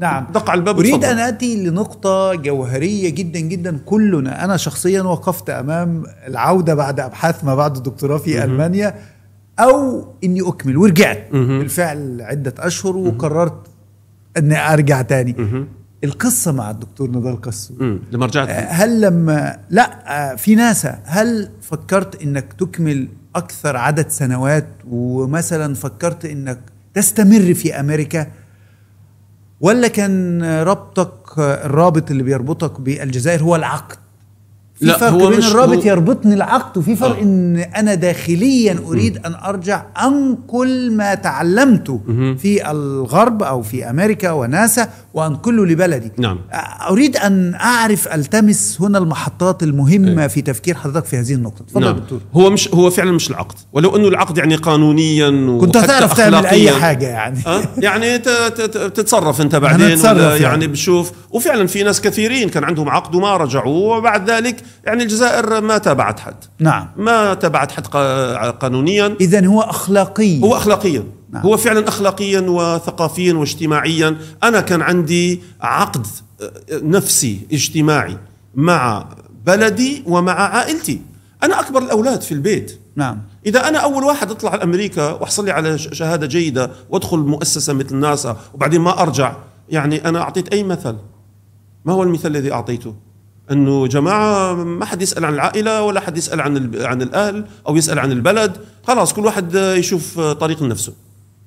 نعم دق على الباب أريد أن أتي لنقطة جوهرية جدا جدا كلنا أنا شخصيا وقفت أمام العودة بعد أبحاث ما بعد الدكتوراه في ألمانيا أو إني أكمل ورجعت بالفعل عدة أشهر وقررت أني أرجع تاني القصة مع الدكتور نضال قسو لما رجعت آه، هل لما لا آه، في ناسا هل فكرت انك تكمل اكثر عدد سنوات ومثلا فكرت انك تستمر في امريكا ولا كان ربطك الرابط اللي بيربطك بالجزائر هو العقد في لا فرق هو بين مش الرابط هو يربطني العقد وفي فرق آه. ان انا داخليا اريد ان ارجع انقل ما تعلمته في الغرب او في امريكا وناسا وانقله لبلدي نعم اريد ان اعرف التمس هنا المحطات المهمه إيه. في تفكير حضرتك في هذه النقطه تفضل نعم. دكتور هو مش هو فعلا مش العقد ولو انه العقد يعني قانونيا كنت هتعرف تعمل اي حاجه يعني أه؟ يعني تتصرف انت بعدين يعني. يعني بشوف وفعلا في ناس كثيرين كان عندهم عقد وما رجعوا وبعد ذلك يعني الجزائر ما تابعت حد نعم ما تابعت حد قانونيا إذا هو أخلاقيا هو أخلاقيا نعم. هو فعلا أخلاقيا وثقافيا واجتماعيا أنا كان عندي عقد آه، نفسي اجتماعي مع بلدي ومع عائلتي أنا أكبر الأولاد في البيت نعم اذا انا اول واحد اطلع على امريكا واحصل لي على شهاده جيده وادخل مؤسسه مثل ناسا وبعدين ما ارجع يعني انا اعطيت اي مثل ما هو المثال الذي اعطيته انه جماعه ما حد يسال عن العائله ولا حد يسال عن عن الاهل او يسال عن البلد خلاص كل واحد يشوف طريق لنفسه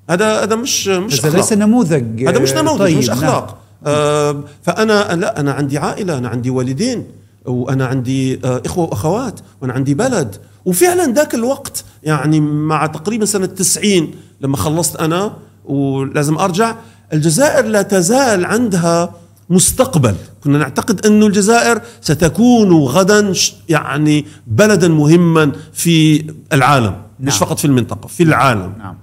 هذا هذا مش مش هذا ليس نموذج هذا مش نموذج طيب مش نعم. اخلاق نعم. آه فانا لا انا عندي عائله انا عندي والدين وانا عندي آه اخوه واخوات وانا عندي بلد وفعلا ذاك الوقت يعني مع تقريبا سنه 90 لما خلصت انا ولازم ارجع الجزائر لا تزال عندها مستقبل كنا نعتقد أن الجزائر ستكون غدا يعني بلدا مهما في العالم نعم. مش فقط في المنطقة في نعم. العالم نعم.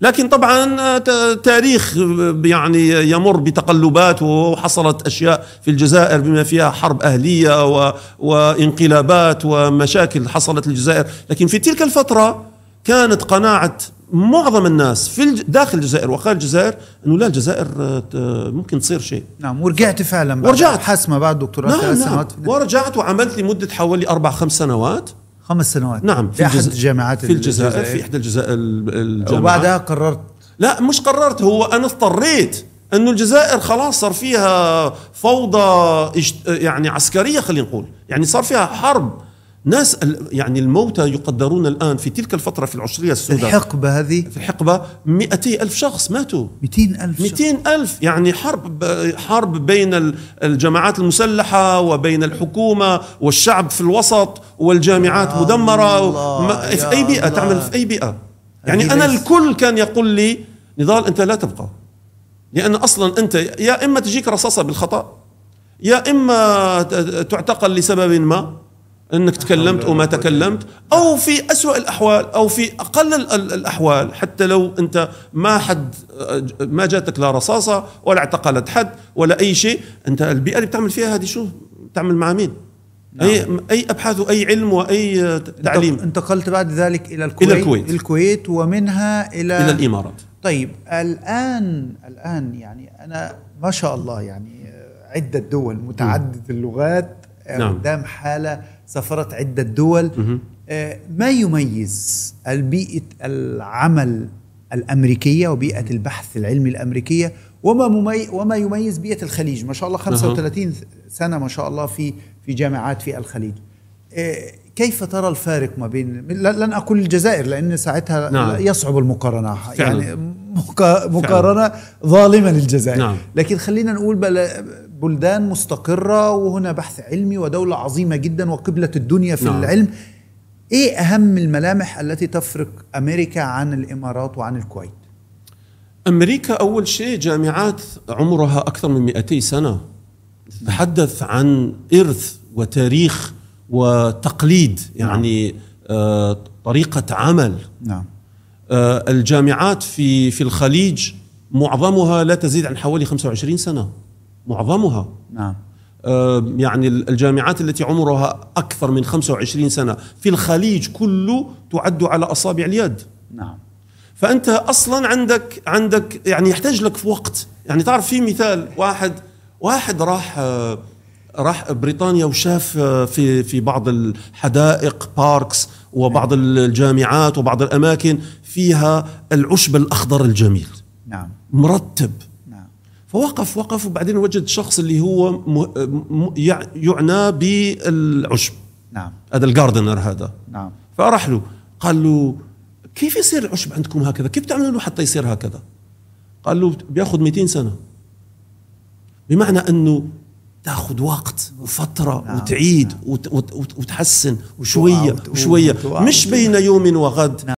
لكن طبعا آه، تاريخ يعني يمر بتقلبات وحصلت اشياء في الجزائر بما فيها حرب اهليه و وانقلابات ومشاكل حصلت للجزائر، لكن في تلك الفتره كانت قناعه معظم الناس في داخل الجزائر وخارج الجزائر انه لا الجزائر آه، ممكن تصير شيء نعم ورجعت فعلا بعد ورجعت حاسمه بعد دكتوراه نعم ثلاث نعم. سنوات ورجعت وعملت لمده حوالي اربع خمس سنوات خمس سنوات نعم في, في احد الجامعات في الجزائر, الجزائر في احدى الجزائر الجامعات وبعدها قررت لا مش قررت هو انا اضطريت انه الجزائر خلاص صار فيها فوضى يعني عسكريه خلينا نقول يعني صار فيها حرب ناس يعني الموتى يقدرون الآن في تلك الفترة في العشرية السوداء الحقبة هذه في الحقبة 200 ألف شخص ماتوا 200 ألف 200 ألف يعني حرب حرب بين الجماعات المسلحة وبين الحكومة والشعب في الوسط والجامعات مدمرة في أي بيئة الله تعمل في أي بيئة يعني أنا الكل كان يقول لي نضال أنت لا تبقى لأن أصلا أنت يا إما تجيك رصاصة بالخطأ يا إما تعتقل لسبب ما انك تكلمت وما تكلمت او في اسوء الاحوال او في اقل الاحوال حتى لو انت ما حد ما جاتك لا رصاصه ولا اعتقلت حد ولا اي شيء انت البيئه اللي بتعمل فيها هذه شو بتعمل مع مين نعم. اي اي ابحاث واي علم واي تعليم انتقلت بعد ذلك الى الكويت الى الكويت, الكويت ومنها الى الى الامارات طيب الان الان يعني انا ما شاء الله يعني عده دول متعدده اللغات نعم. قدام حاله سافرت عدة دول آه، ما يميز البيئة العمل الأمريكية وبيئة البحث العلمي الأمريكية وما ممي... وما يميز بيئة الخليج ما شاء الله 35 سنة ما شاء الله في في جامعات في الخليج آه، كيف ترى الفارق ما بين لن اقول الجزائر لان ساعتها نعم. يصعب المقارنه فعلا. يعني مقارنه فعلا. ظالمه للجزائر نعم. لكن خلينا نقول بل بلدان مستقرة وهنا بحث علمي ودولة عظيمة جدا وقبلة الدنيا في نعم. العلم ايه اهم الملامح التي تفرق امريكا عن الامارات وعن الكويت امريكا اول شيء جامعات عمرها اكثر من 200 سنه تتحدث عن ارث وتاريخ وتقليد يعني نعم. آه طريقه عمل نعم آه الجامعات في في الخليج معظمها لا تزيد عن حوالي 25 سنه معظمها نعم آه، يعني الجامعات التي عمرها أكثر من 25 سنة في الخليج كله تعد على أصابع اليد نعم فأنت أصلا عندك عندك يعني يحتاج لك في وقت يعني تعرف في مثال واحد واحد راح آه، راح بريطانيا وشاف آه، في في بعض الحدائق باركس وبعض نعم. الجامعات وبعض الاماكن فيها العشب الاخضر الجميل نعم مرتب وقف وقف وبعدين وجد شخص اللي هو يعنى بالعشب نعم هذا الجاردنر هذا نعم فراح له قال له كيف يصير العشب عندكم هكذا كيف تعملوا له حتى يصير هكذا قال له بياخذ 200 سنه بمعنى انه تاخذ وقت وفتره نعم. وتعيد نعم. وتحسن وشويه وشويه مش بين يوم وغد نعم.